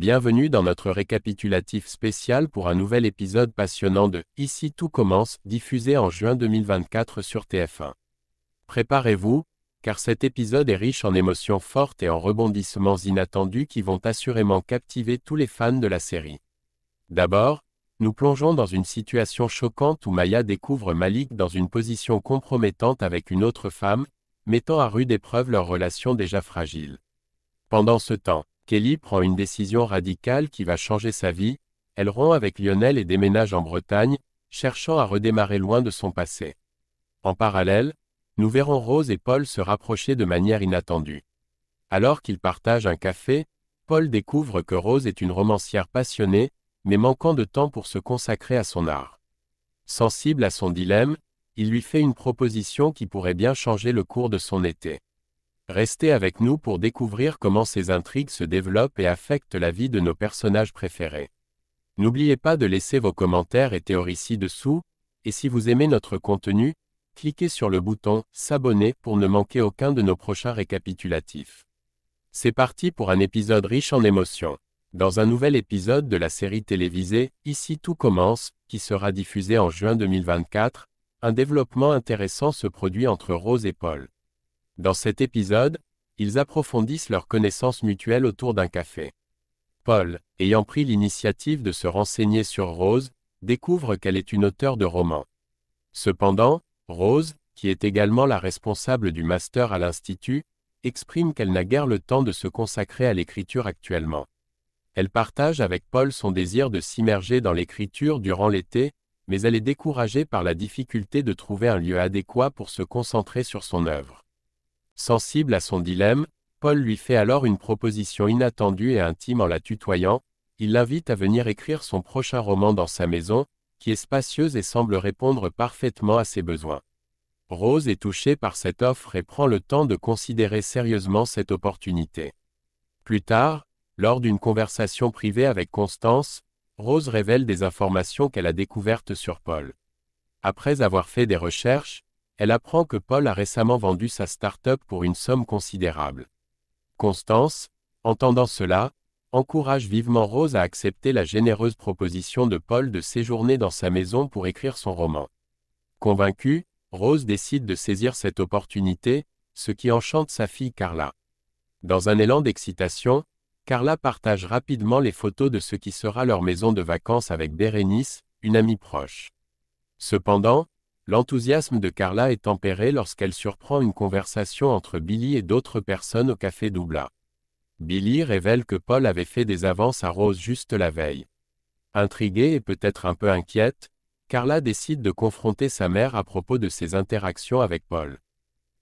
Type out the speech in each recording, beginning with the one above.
Bienvenue dans notre récapitulatif spécial pour un nouvel épisode passionnant de Ici tout commence, diffusé en juin 2024 sur TF1. Préparez-vous, car cet épisode est riche en émotions fortes et en rebondissements inattendus qui vont assurément captiver tous les fans de la série. D'abord, nous plongeons dans une situation choquante où Maya découvre Malik dans une position compromettante avec une autre femme, mettant à rude épreuve leur relation déjà fragile. Pendant ce temps, Kelly prend une décision radicale qui va changer sa vie, elle rompt avec Lionel et déménage en Bretagne, cherchant à redémarrer loin de son passé. En parallèle, nous verrons Rose et Paul se rapprocher de manière inattendue. Alors qu'ils partagent un café, Paul découvre que Rose est une romancière passionnée, mais manquant de temps pour se consacrer à son art. Sensible à son dilemme, il lui fait une proposition qui pourrait bien changer le cours de son été. Restez avec nous pour découvrir comment ces intrigues se développent et affectent la vie de nos personnages préférés. N'oubliez pas de laisser vos commentaires et théories ci-dessous, et si vous aimez notre contenu, cliquez sur le bouton S'abonner pour ne manquer aucun de nos prochains récapitulatifs. C'est parti pour un épisode riche en émotions. Dans un nouvel épisode de la série télévisée Ici tout commence, qui sera diffusé en juin 2024, un développement intéressant se produit entre Rose et Paul. Dans cet épisode, ils approfondissent leur connaissance mutuelle autour d'un café. Paul, ayant pris l'initiative de se renseigner sur Rose, découvre qu'elle est une auteure de romans. Cependant, Rose, qui est également la responsable du master à l'Institut, exprime qu'elle n'a guère le temps de se consacrer à l'écriture actuellement. Elle partage avec Paul son désir de s'immerger dans l'écriture durant l'été, mais elle est découragée par la difficulté de trouver un lieu adéquat pour se concentrer sur son œuvre. Sensible à son dilemme, Paul lui fait alors une proposition inattendue et intime en la tutoyant, il l'invite à venir écrire son prochain roman dans sa maison, qui est spacieuse et semble répondre parfaitement à ses besoins. Rose est touchée par cette offre et prend le temps de considérer sérieusement cette opportunité. Plus tard, lors d'une conversation privée avec Constance, Rose révèle des informations qu'elle a découvertes sur Paul. Après avoir fait des recherches, elle apprend que Paul a récemment vendu sa start-up pour une somme considérable. Constance, entendant cela, encourage vivement Rose à accepter la généreuse proposition de Paul de séjourner dans sa maison pour écrire son roman. Convaincue, Rose décide de saisir cette opportunité, ce qui enchante sa fille Carla. Dans un élan d'excitation, Carla partage rapidement les photos de ce qui sera leur maison de vacances avec Bérénice, une amie proche. Cependant, L'enthousiasme de Carla est tempéré lorsqu'elle surprend une conversation entre Billy et d'autres personnes au café Doubla. Billy révèle que Paul avait fait des avances à Rose juste la veille. Intriguée et peut-être un peu inquiète, Carla décide de confronter sa mère à propos de ses interactions avec Paul.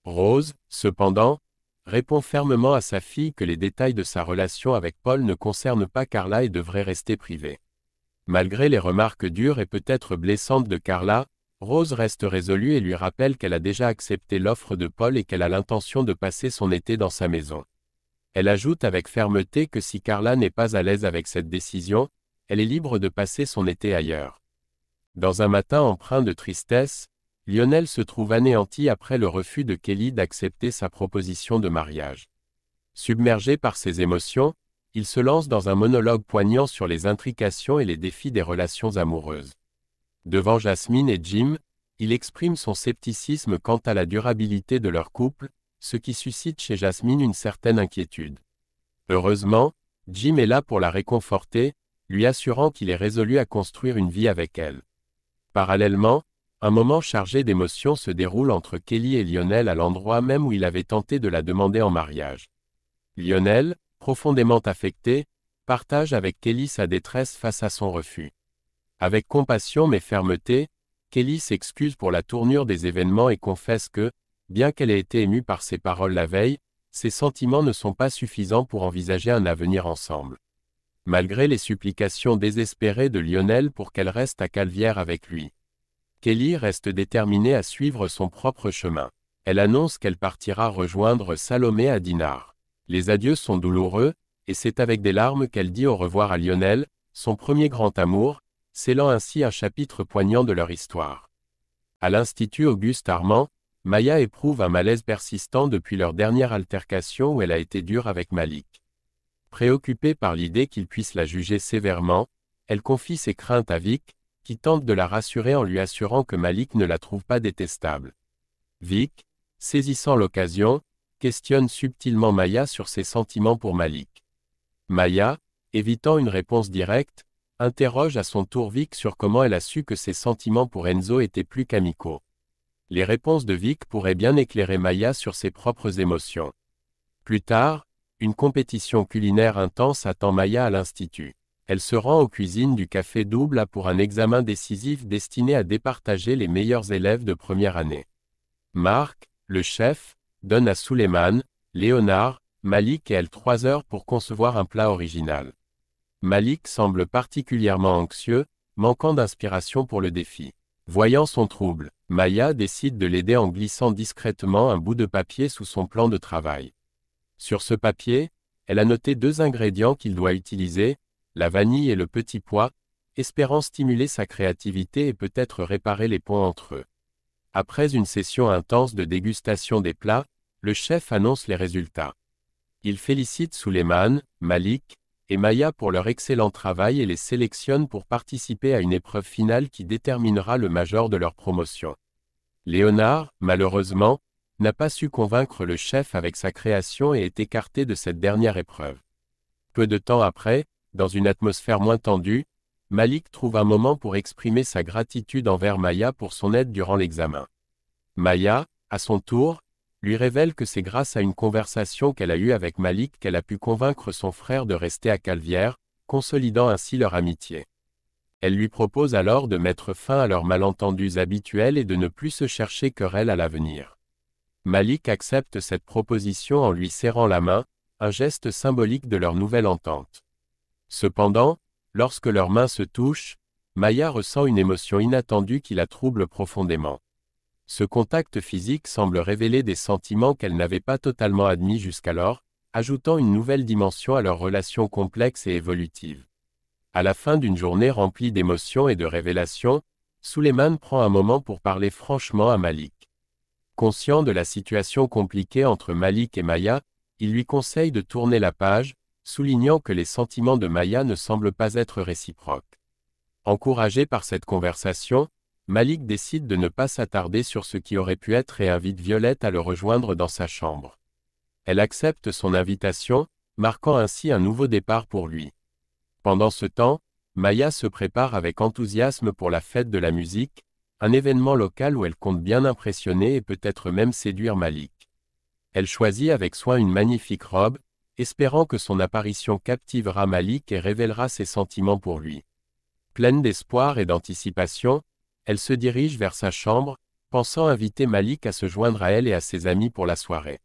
Rose, cependant, répond fermement à sa fille que les détails de sa relation avec Paul ne concernent pas Carla et devraient rester privés. Malgré les remarques dures et peut-être blessantes de Carla, Rose reste résolue et lui rappelle qu'elle a déjà accepté l'offre de Paul et qu'elle a l'intention de passer son été dans sa maison. Elle ajoute avec fermeté que si Carla n'est pas à l'aise avec cette décision, elle est libre de passer son été ailleurs. Dans un matin empreint de tristesse, Lionel se trouve anéanti après le refus de Kelly d'accepter sa proposition de mariage. Submergé par ses émotions, il se lance dans un monologue poignant sur les intrications et les défis des relations amoureuses. Devant Jasmine et Jim, il exprime son scepticisme quant à la durabilité de leur couple, ce qui suscite chez Jasmine une certaine inquiétude. Heureusement, Jim est là pour la réconforter, lui assurant qu'il est résolu à construire une vie avec elle. Parallèlement, un moment chargé d'émotions se déroule entre Kelly et Lionel à l'endroit même où il avait tenté de la demander en mariage. Lionel, profondément affecté, partage avec Kelly sa détresse face à son refus. Avec compassion mais fermeté, Kelly s'excuse pour la tournure des événements et confesse que, bien qu'elle ait été émue par ses paroles la veille, ses sentiments ne sont pas suffisants pour envisager un avenir ensemble. Malgré les supplications désespérées de Lionel pour qu'elle reste à Calvière avec lui, Kelly reste déterminée à suivre son propre chemin. Elle annonce qu'elle partira rejoindre Salomé à Dinard. Les adieux sont douloureux, et c'est avec des larmes qu'elle dit au revoir à Lionel, son premier grand amour, scellant ainsi un chapitre poignant de leur histoire. À l'Institut Auguste Armand, Maya éprouve un malaise persistant depuis leur dernière altercation où elle a été dure avec Malik. Préoccupée par l'idée qu'il puisse la juger sévèrement, elle confie ses craintes à Vic, qui tente de la rassurer en lui assurant que Malik ne la trouve pas détestable. Vic, saisissant l'occasion, questionne subtilement Maya sur ses sentiments pour Malik. Maya, évitant une réponse directe, interroge à son tour Vic sur comment elle a su que ses sentiments pour Enzo étaient plus qu'amicaux. Les réponses de Vic pourraient bien éclairer Maya sur ses propres émotions. Plus tard, une compétition culinaire intense attend Maya à l'institut. Elle se rend aux cuisines du café Double pour un examen décisif destiné à départager les meilleurs élèves de première année. Marc, le chef, donne à Suleiman, Léonard, Malik et elle trois heures pour concevoir un plat original. Malik semble particulièrement anxieux, manquant d'inspiration pour le défi. Voyant son trouble, Maya décide de l'aider en glissant discrètement un bout de papier sous son plan de travail. Sur ce papier, elle a noté deux ingrédients qu'il doit utiliser, la vanille et le petit pois, espérant stimuler sa créativité et peut-être réparer les ponts entre eux. Après une session intense de dégustation des plats, le chef annonce les résultats. Il félicite Suleiman, Malik, et Maya pour leur excellent travail et les sélectionne pour participer à une épreuve finale qui déterminera le major de leur promotion. Léonard, malheureusement, n'a pas su convaincre le chef avec sa création et est écarté de cette dernière épreuve. Peu de temps après, dans une atmosphère moins tendue, Malik trouve un moment pour exprimer sa gratitude envers Maya pour son aide durant l'examen. Maya, à son tour, lui révèle que c'est grâce à une conversation qu'elle a eue avec Malik qu'elle a pu convaincre son frère de rester à Calvière, consolidant ainsi leur amitié. Elle lui propose alors de mettre fin à leurs malentendus habituels et de ne plus se chercher querelle à l'avenir. Malik accepte cette proposition en lui serrant la main, un geste symbolique de leur nouvelle entente. Cependant, lorsque leurs mains se touchent, Maya ressent une émotion inattendue qui la trouble profondément. Ce contact physique semble révéler des sentiments qu'elle n'avait pas totalement admis jusqu'alors, ajoutant une nouvelle dimension à leur relation complexe et évolutive. À la fin d'une journée remplie d'émotions et de révélations, Suleiman prend un moment pour parler franchement à Malik. Conscient de la situation compliquée entre Malik et Maya, il lui conseille de tourner la page, soulignant que les sentiments de Maya ne semblent pas être réciproques. Encouragé par cette conversation, Malik décide de ne pas s'attarder sur ce qui aurait pu être et invite Violette à le rejoindre dans sa chambre. Elle accepte son invitation, marquant ainsi un nouveau départ pour lui. Pendant ce temps, Maya se prépare avec enthousiasme pour la fête de la musique, un événement local où elle compte bien impressionner et peut-être même séduire Malik. Elle choisit avec soin une magnifique robe, espérant que son apparition captivera Malik et révélera ses sentiments pour lui. Pleine d'espoir et d'anticipation, elle se dirige vers sa chambre, pensant inviter Malik à se joindre à elle et à ses amis pour la soirée.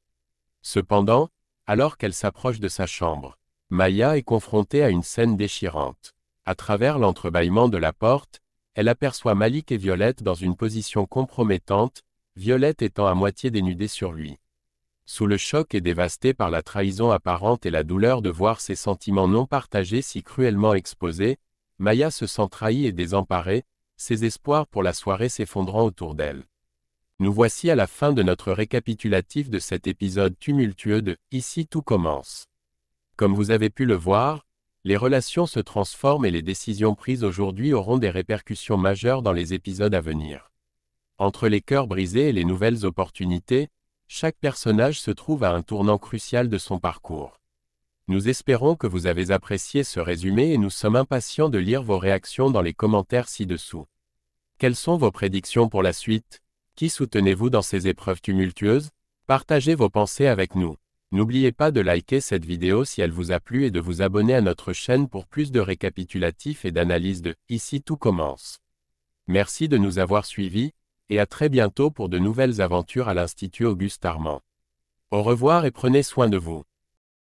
Cependant, alors qu'elle s'approche de sa chambre, Maya est confrontée à une scène déchirante. À travers l'entrebâillement de la porte, elle aperçoit Malik et Violette dans une position compromettante, Violette étant à moitié dénudée sur lui. Sous le choc et dévastée par la trahison apparente et la douleur de voir ses sentiments non partagés si cruellement exposés, Maya se sent trahie et désemparée, ses espoirs pour la soirée s'effondrant autour d'elle. Nous voici à la fin de notre récapitulatif de cet épisode tumultueux de Ici tout commence. Comme vous avez pu le voir, les relations se transforment et les décisions prises aujourd'hui auront des répercussions majeures dans les épisodes à venir. Entre les cœurs brisés et les nouvelles opportunités, chaque personnage se trouve à un tournant crucial de son parcours. Nous espérons que vous avez apprécié ce résumé et nous sommes impatients de lire vos réactions dans les commentaires ci-dessous. Quelles sont vos prédictions pour la suite Qui soutenez-vous dans ces épreuves tumultueuses Partagez vos pensées avec nous. N'oubliez pas de liker cette vidéo si elle vous a plu et de vous abonner à notre chaîne pour plus de récapitulatifs et d'analyses de Ici tout commence. Merci de nous avoir suivis, et à très bientôt pour de nouvelles aventures à l'Institut Auguste Armand. Au revoir et prenez soin de vous.